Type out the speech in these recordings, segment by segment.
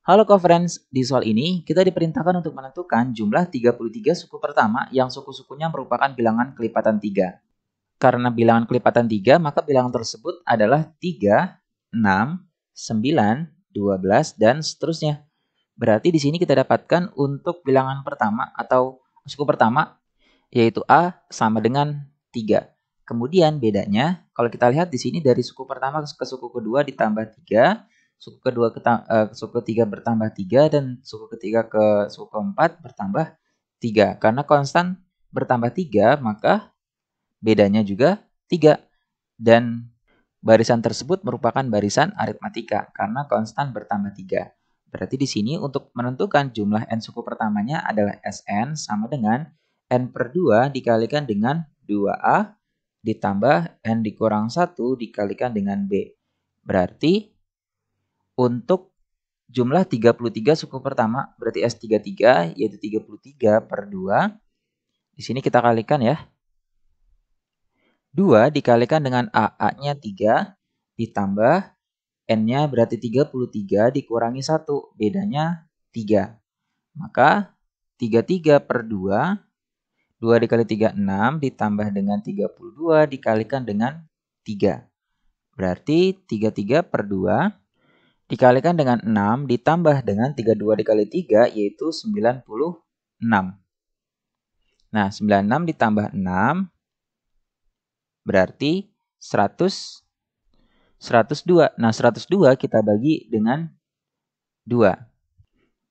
Halo Conference, di soal ini kita diperintahkan untuk menentukan jumlah 33 suku pertama yang suku-sukunya merupakan bilangan kelipatan 3. Karena bilangan kelipatan 3, maka bilangan tersebut adalah 3, 6, 9, 12, dan seterusnya. Berarti di sini kita dapatkan untuk bilangan pertama atau suku pertama, yaitu A sama dengan 3. Kemudian bedanya, kalau kita lihat di sini dari suku pertama ke suku kedua ditambah 3, suku kedua ke uh, eh, suku ketiga bertambah tiga dan suku ketiga ke suku keempat bertambah tiga. Karena konstan bertambah tiga maka bedanya juga tiga dan barisan tersebut merupakan barisan aritmatika karena konstan bertambah tiga. Berarti di sini untuk menentukan jumlah n suku pertamanya adalah Sn sama dengan n per 2 dikalikan dengan 2a ditambah n dikurang 1 dikalikan dengan b. Berarti untuk jumlah 33 suku pertama berarti S33 yaitu 33 per 2. Di sini kita kalikan ya. 2 dikalikan dengan A, A-nya 3 ditambah N-nya berarti 33 dikurangi 1, bedanya 3. Maka 33 per 2 2 dikali 3 6 ditambah dengan 32 dikalikan dengan 3. Berarti 33 per 2 dikalikan dengan 6 ditambah dengan 32 dikali 3 yaitu 96. Nah, 96 ditambah 6 berarti 100 102. Nah, 102 kita bagi dengan 2.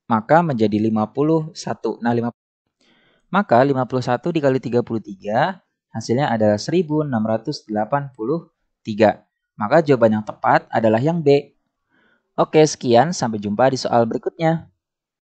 Maka menjadi 51. Nah, 50. Maka 51 dikali 33 hasilnya adalah 1683. Maka jawaban yang tepat adalah yang B, Oke, sekian. Sampai jumpa di soal berikutnya.